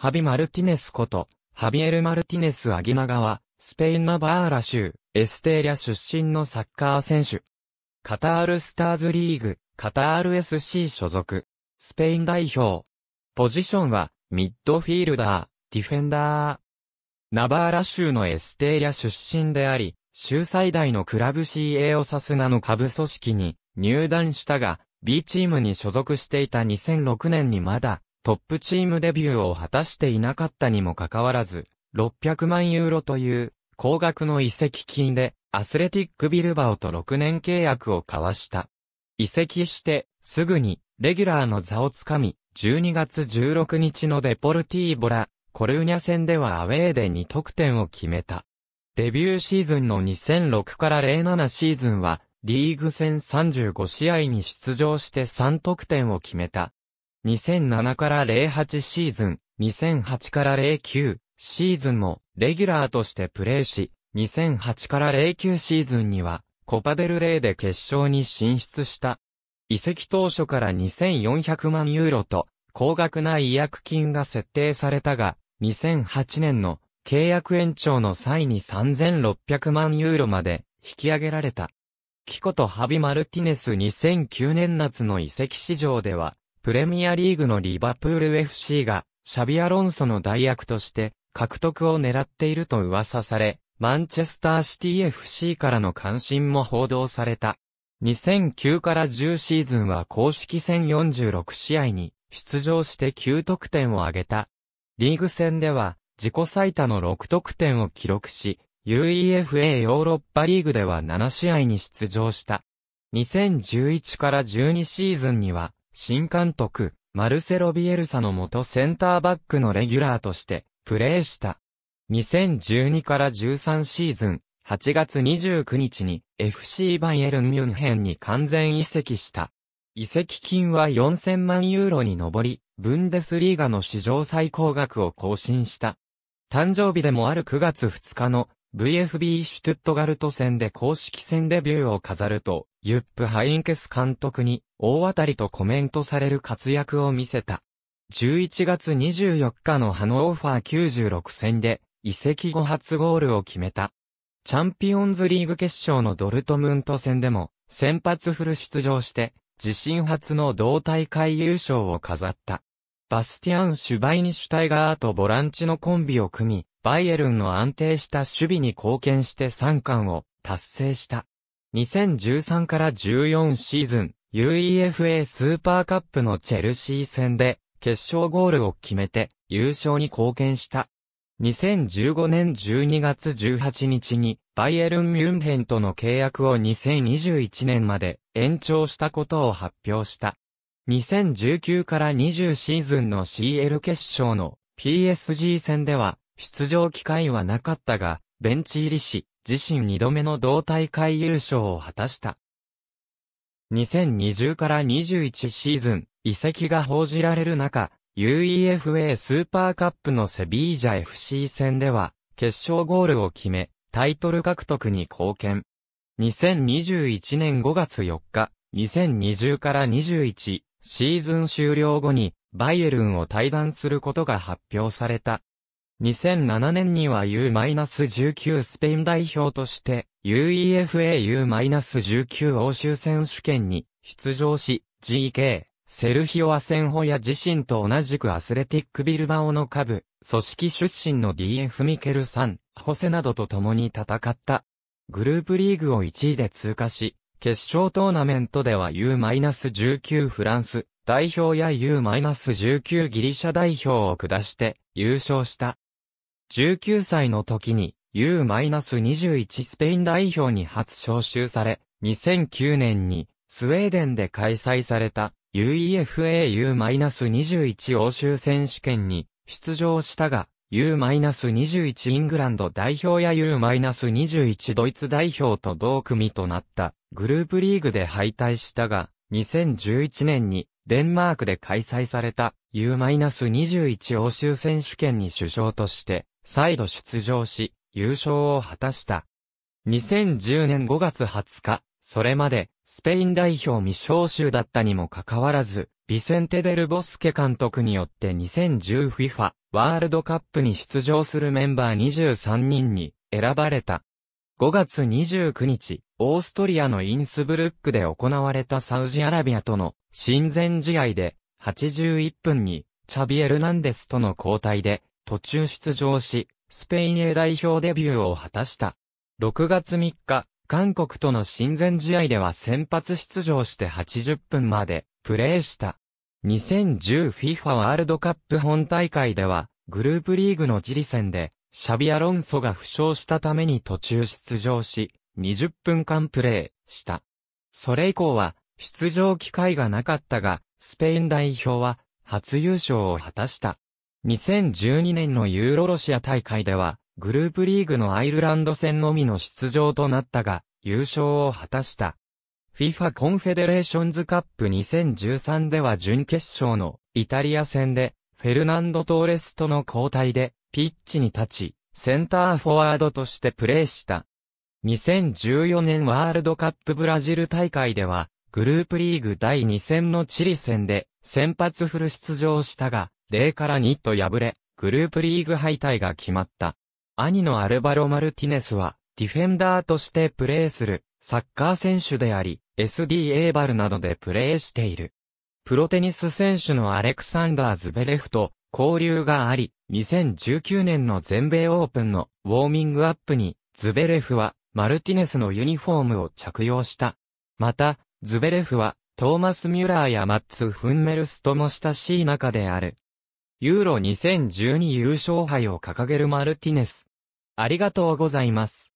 ハビ・マルティネスこと、ハビエル・マルティネス・アギナガは、スペイン・ナバーラ州、エステーリャ出身のサッカー選手。カタールスターズリーグ、カタール SC 所属。スペイン代表。ポジションは、ミッドフィールダー、ディフェンダー。ナバーラ州のエステーリャ出身であり、州最大のクラブ CA オサスナの下部組織に入団したが、B チームに所属していた2006年にまだトップチームデビューを果たしていなかったにもかかわらず、600万ユーロという高額の移籍金でアスレティックビルバオと6年契約を交わした。移籍してすぐにレギュラーの座をつかみ、12月16日のデポルティーボラ、コルーニャ戦ではアウェーで2得点を決めた。デビューシーズンの2006から07シーズンは、リーグ戦35試合に出場して3得点を決めた。2007から08シーズン、2008から09シーズンもレギュラーとしてプレーし、2008から09シーズンにはコパデルレーで決勝に進出した。移籍当初から2400万ユーロと高額な違約金が設定されたが、2008年の契約延長の際に3600万ユーロまで引き上げられた。キコとハビ・マルティネス2009年夏の移籍市場では、プレミアリーグのリバプール FC が、シャビアロンソの代役として、獲得を狙っていると噂され、マンチェスターシティ FC からの関心も報道された。2009から10シーズンは公式戦46試合に出場して9得点を挙げた。リーグ戦では自己最多の6得点を記録し、UEFA ヨーロッパリーグでは7試合に出場した。2011から12シーズンには新監督、マルセロ・ビエルサの元センターバックのレギュラーとして、プレーした。2012から13シーズン、8月29日に FC バイエルン・ミュンヘンに完全移籍した。移籍金は4000万ユーロに上り、ブンデスリーガの史上最高額を更新した。誕生日でもある9月2日の VFB シュトゥットガルト戦で公式戦デビューを飾ると、ユップ・ハインケス監督に大当たりとコメントされる活躍を見せた。11月24日のハノーファー96戦で、移籍後初ゴールを決めた。チャンピオンズリーグ決勝のドルトムント戦でも、先発フル出場して、自身初の同大会優勝を飾った。バスティアン・シュバイニ・シュタイガーとボランチのコンビを組み、バイエルンの安定した守備に貢献して3冠を達成した。2013から14シーズン、UEFA スーパーカップのチェルシー戦で決勝ゴールを決めて優勝に貢献した。2015年12月18日にバイエルン・ミュンヘンとの契約を2021年まで延長したことを発表した。2019から20シーズンの CL 決勝の PSG 戦では出場機会はなかったが、ベンチ入りし、自身2度目の同大会優勝を果たした。2020から21シーズン、移籍が報じられる中、UEFA スーパーカップのセビージャ FC 戦では、決勝ゴールを決め、タイトル獲得に貢献。2021年5月4日、2020から21シーズン終了後に、バイエルンを退団することが発表された。2007年には U-19 スペイン代表として UEFA U-19 欧州選手権に出場し GK セルヒオ・アセンホや自身と同じくアスレティック・ビルバオの下部、組織出身の DF・ ミケルさん、ホセなどと共に戦った。グループリーグを1位で通過し、決勝トーナメントでは U-19 フランス代表や U-19 ギリシャ代表を下して優勝した。19歳の時に U-21 スペイン代表に初招集され、2009年にスウェーデンで開催された UEFAU-21 欧州選手権に出場したが、U-21 イングランド代表や U-21 ドイツ代表と同組となったグループリーグで敗退したが、2011年にデンマークで開催された U-21 欧州選手権に首相として再度出場し、優勝を果たした。2010年5月20日、それまで、スペイン代表未招集だったにもかかわらず、ビセンテ・デル・ボスケ監督によって 2010FIFA ワールドカップに出場するメンバー23人に選ばれた。5月29日、オーストリアのインスブルックで行われたサウジアラビアとの親善試合で、81分にチャビエルナンデスとの交代で途中出場し、スペイン A 代表デビューを果たした。6月3日、韓国との親善試合では先発出場して80分までプレーした。2010FIFA ワールドカップ本大会では、グループリーグのチリ戦で、シャビアロンソが負傷したために途中出場し、20分間プレーした。それ以降は、出場機会がなかったが、スペイン代表は、初優勝を果たした。2012年のユーロロシア大会では、グループリーグのアイルランド戦のみの出場となったが、優勝を果たした。FIFA コンフェデレーションズカップ2013では準決勝のイタリア戦で、フェルナンド・トーレスとの交代で、ピッチに立ち、センターフォワードとしてプレーした。2014年ワールドカップブラジル大会では、グループリーグ第2戦のチリ戦で、先発フル出場したが、0から2と敗れ、グループリーグ敗退が決まった。兄のアルバロ・マルティネスは、ディフェンダーとしてプレーする、サッカー選手であり、SD エーバルなどでプレーしている。プロテニス選手のアレクサンダー・ズベレフと交流があり、2019年の全米オープンのウォーミングアップに、ズベレフはマルティネスのユニフォームを着用した。また、ズベレフはトーマス・ミュラーやマッツ・フンメルスとも親しい仲である。ユーロ2012優勝杯を掲げるマルティネス。ありがとうございます。